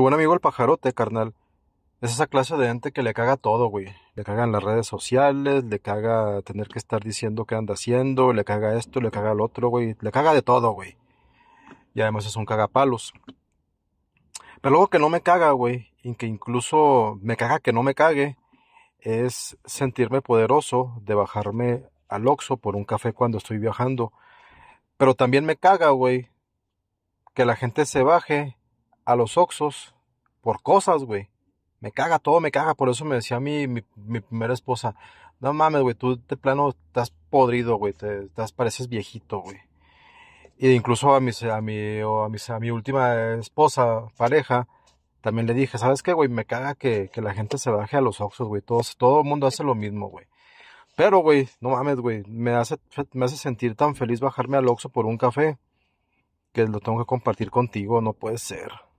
buen amigo el pajarote, carnal. Es esa clase de gente que le caga todo, güey. Le cagan las redes sociales, le caga tener que estar diciendo qué anda haciendo, le caga esto, le caga el otro, güey. Le caga de todo, güey. Y además es un cagapalos. Pero luego que no me caga, güey, y que incluso me caga que no me cague, es sentirme poderoso de bajarme al oxo por un café cuando estoy viajando. Pero también me caga, güey, que la gente se baje a los Oxos por cosas, güey. Me caga todo, me caga. Por eso me decía mi, mi, mi primera esposa, no mames, güey, tú de plano estás podrido, güey. Te, pareces viejito, güey. E incluso a, mis, a, mi, o a, mi última esposa, pareja, también le dije, ¿sabes qué, güey? Me caga que, que, la gente se baje a los Oxos, güey. Todo, todo el mundo hace lo mismo, güey. Pero, güey, no mames, güey. Me hace, me hace sentir tan feliz bajarme al oxo por un café que lo tengo que compartir contigo. No puede ser.